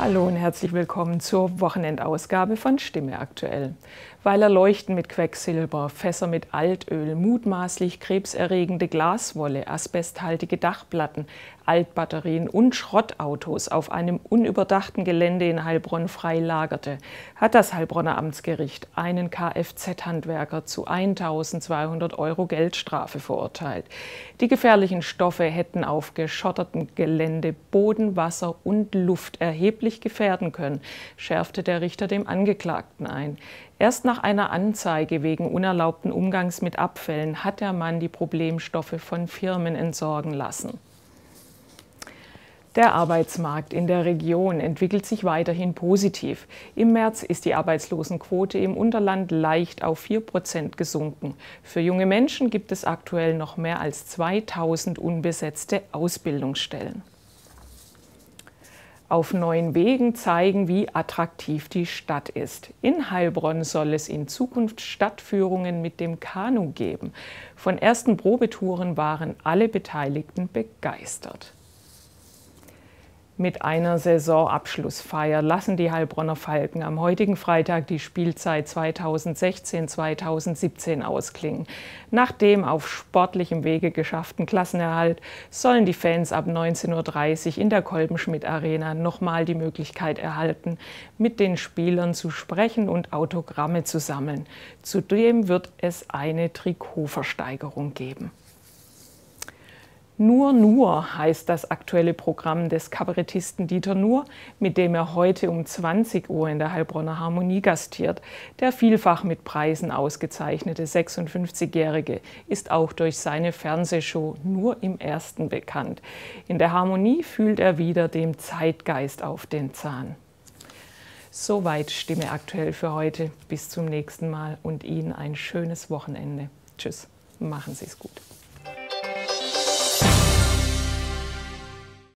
Hallo und herzlich willkommen zur Wochenendausgabe von Stimme aktuell. Weiler Leuchten mit Quecksilber, Fässer mit Altöl, mutmaßlich krebserregende Glaswolle, asbesthaltige Dachplatten, Altbatterien und Schrottautos auf einem unüberdachten Gelände in Heilbronn frei lagerte, hat das Heilbronner Amtsgericht einen Kfz-Handwerker zu 1200 Euro Geldstrafe verurteilt. Die gefährlichen Stoffe hätten auf geschottertem Gelände Boden, Wasser und Luft erheblich erheblich gefährden können, schärfte der Richter dem Angeklagten ein. Erst nach einer Anzeige wegen unerlaubten Umgangs mit Abfällen hat der Mann die Problemstoffe von Firmen entsorgen lassen. Der Arbeitsmarkt in der Region entwickelt sich weiterhin positiv. Im März ist die Arbeitslosenquote im Unterland leicht auf 4 Prozent gesunken. Für junge Menschen gibt es aktuell noch mehr als 2000 unbesetzte Ausbildungsstellen auf neuen Wegen zeigen, wie attraktiv die Stadt ist. In Heilbronn soll es in Zukunft Stadtführungen mit dem Kanu geben. Von ersten Probetouren waren alle Beteiligten begeistert mit einer Saisonabschlussfeier lassen die Heilbronner Falken am heutigen Freitag die Spielzeit 2016-2017 ausklingen. Nach dem auf sportlichem Wege geschafften Klassenerhalt sollen die Fans ab 19.30 Uhr in der Kolbenschmidt Arena nochmal die Möglichkeit erhalten, mit den Spielern zu sprechen und Autogramme zu sammeln. Zudem wird es eine Trikotversteigerung geben. Nur Nur heißt das aktuelle Programm des Kabarettisten Dieter Nur, mit dem er heute um 20 Uhr in der Heilbronner Harmonie gastiert. Der vielfach mit Preisen ausgezeichnete 56-Jährige ist auch durch seine Fernsehshow Nur im Ersten bekannt. In der Harmonie fühlt er wieder dem Zeitgeist auf den Zahn. Soweit Stimme aktuell für heute. Bis zum nächsten Mal und Ihnen ein schönes Wochenende. Tschüss, machen Sie es gut.